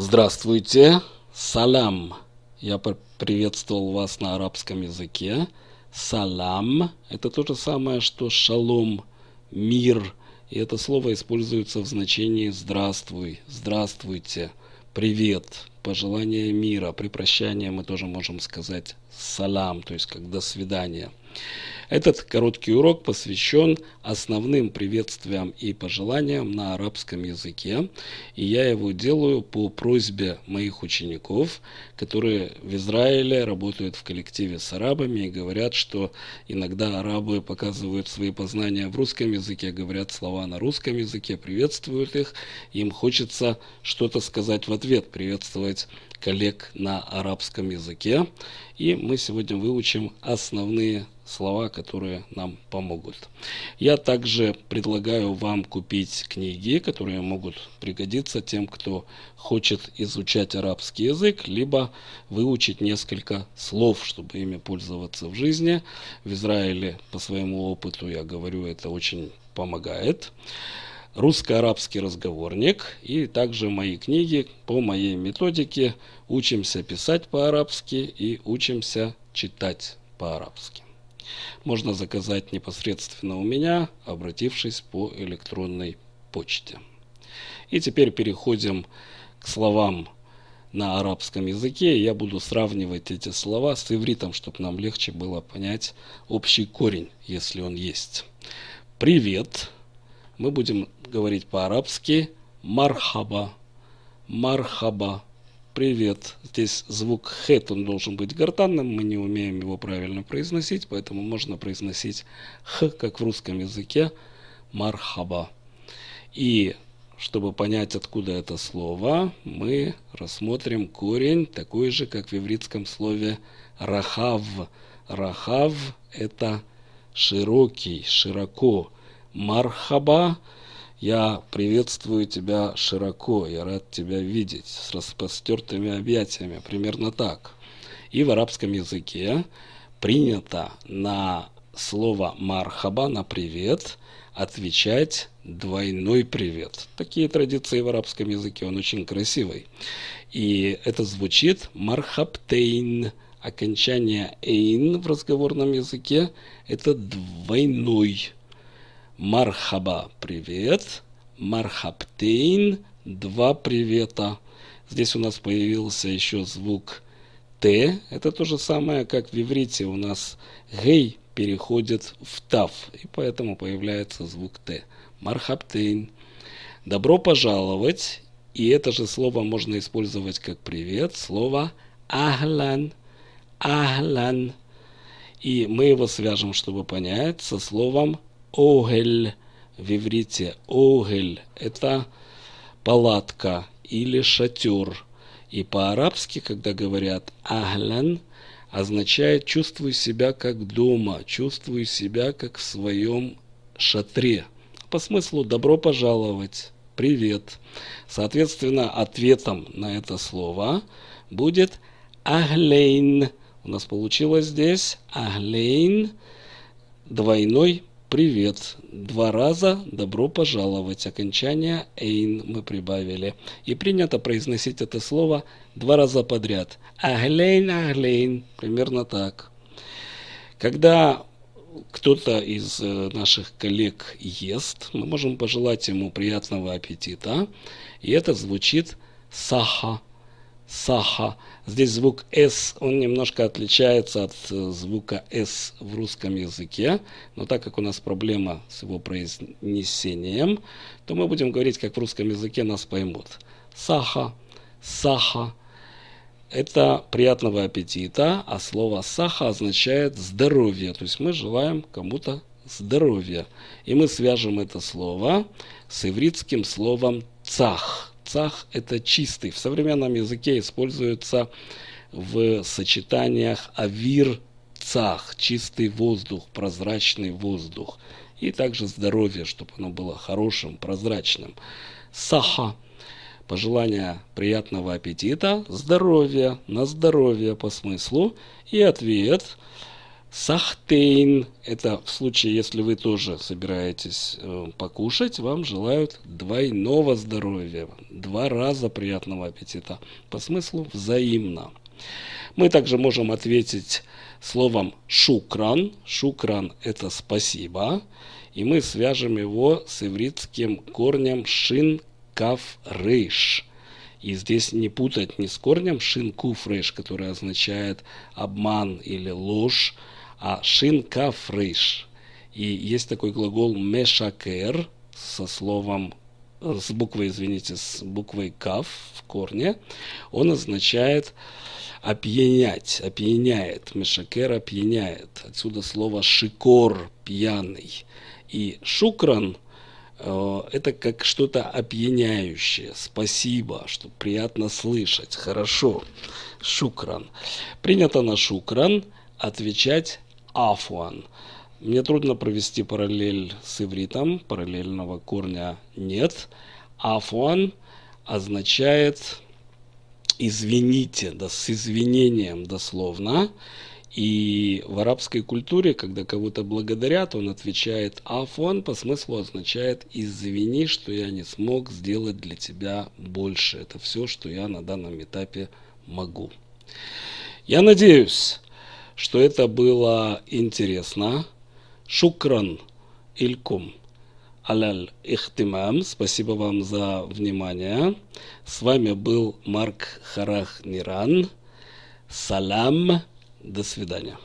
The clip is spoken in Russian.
Здравствуйте. Салам. Я приветствовал вас на арабском языке. Салам – это то же самое, что шалом, мир. И это слово используется в значении «здравствуй», «здравствуйте», «привет», «пожелание мира». При прощании мы тоже можем сказать «салам», то есть как «до свидания». Этот короткий урок посвящен основным приветствиям и пожеланиям на арабском языке, и я его делаю по просьбе моих учеников, которые в Израиле работают в коллективе с арабами и говорят, что иногда арабы показывают свои познания в русском языке, говорят слова на русском языке, приветствуют их, им хочется что-то сказать в ответ, приветствовать коллег на арабском языке. И мы сегодня выучим основные слова, которые нам помогут. Я также предлагаю вам купить книги, которые могут пригодиться тем, кто хочет изучать арабский язык, либо выучить несколько слов, чтобы ими пользоваться в жизни. В Израиле, по своему опыту, я говорю, это очень помогает русско-арабский разговорник и также мои книги по моей методике «Учимся писать по-арабски» и «Учимся читать по-арабски». Можно заказать непосредственно у меня, обратившись по электронной почте. И теперь переходим к словам на арабском языке. Я буду сравнивать эти слова с ивритом, чтобы нам легче было понять общий корень, если он есть. «Привет» мы будем говорить по-арабски «мархаба». «Мархаба». «Привет». Здесь звук «хэт», он должен быть гортанным, мы не умеем его правильно произносить, поэтому можно произносить «х», как в русском языке, «мархаба». И чтобы понять, откуда это слово, мы рассмотрим корень, такой же, как в еврейском слове «рахав». «Рахав» – это «широкий», «широко». Мархаба. Я приветствую тебя широко, я рад тебя видеть с распостертыми объятиями, примерно так. И в арабском языке принято на слово «мархаба» на «привет» отвечать «двойной привет». Такие традиции в арабском языке, он очень красивый. И это звучит «мархабтейн». Окончание «эйн» в разговорном языке – это «двойной Мархаба – привет. Мархаптейн – два привета. Здесь у нас появился еще звук «т». Это то же самое, как в иврите у нас «гей» переходит в «тав», и поэтому появляется звук «т». Мархаптейн. Добро пожаловать. И это же слово можно использовать как привет. Слово «ахлан». «Ахлан». И мы его свяжем, чтобы понять, со словом Огель в иврите. Огель – это палатка или шатер. И по-арабски, когда говорят «ахлян», означает «чувствую себя как дома», «чувствую себя как в своем шатре». По смыслу «добро пожаловать», «привет». Соответственно, ответом на это слово будет «ахлейн». У нас получилось здесь «ахлейн» двойной Привет. Два раза добро пожаловать. Окончание эйн мы прибавили. И принято произносить это слово два раза подряд. Аглейн, аглейн. Примерно так. Когда кто-то из э, наших коллег ест, мы можем пожелать ему приятного аппетита. И это звучит саха. Саха. Здесь звук «с», он немножко отличается от э, звука «с» в русском языке, но так как у нас проблема с его произнесением, то мы будем говорить, как в русском языке нас поймут. Саха, саха. Это приятного аппетита, а слово саха означает здоровье, то есть мы желаем кому-то здоровья. И мы свяжем это слово с ивритским словом цах, цах – это чистый. В современном языке используется в сочетаниях авир цах, чистый воздух, прозрачный воздух. И также здоровье, чтобы оно было хорошим, прозрачным. Саха – пожелание приятного аппетита, здоровья, на здоровье по смыслу. И ответ Сахтейн. Это в случае, если вы тоже собираетесь э, покушать, вам желают двойного здоровья. Два раза приятного аппетита. По смыслу взаимно. Мы также можем ответить словом шукран. Шукран – это спасибо. И мы свяжем его с ивритским корнем шин каф рыш. И здесь не путать ни с корнем шин куф рыш, который означает обман или ложь, а шинкафрыш. И есть такой глагол мешакер со словом с буквой, извините, с буквой кав в корне, он означает опьянять, опьяняет, мешакер опьяняет. Отсюда слово шикор, пьяный. И шукран э, это как что-то опьяняющее. Спасибо, что приятно слышать. Хорошо. Шукран. Принято на шукран отвечать афуан. Мне трудно провести параллель с ивритом, параллельного корня нет. Афуан означает «извините», да, с извинением дословно. И в арабской культуре, когда кого-то благодарят, он отвечает «афон» по смыслу означает «извини, что я не смог сделать для тебя больше». Это все, что я на данном этапе могу. Я надеюсь, что это было интересно. Шукран Илькум. Аляль Ихтимам. Спасибо вам за внимание. С вами был Марк Харах Ниран. Салам. До свидания.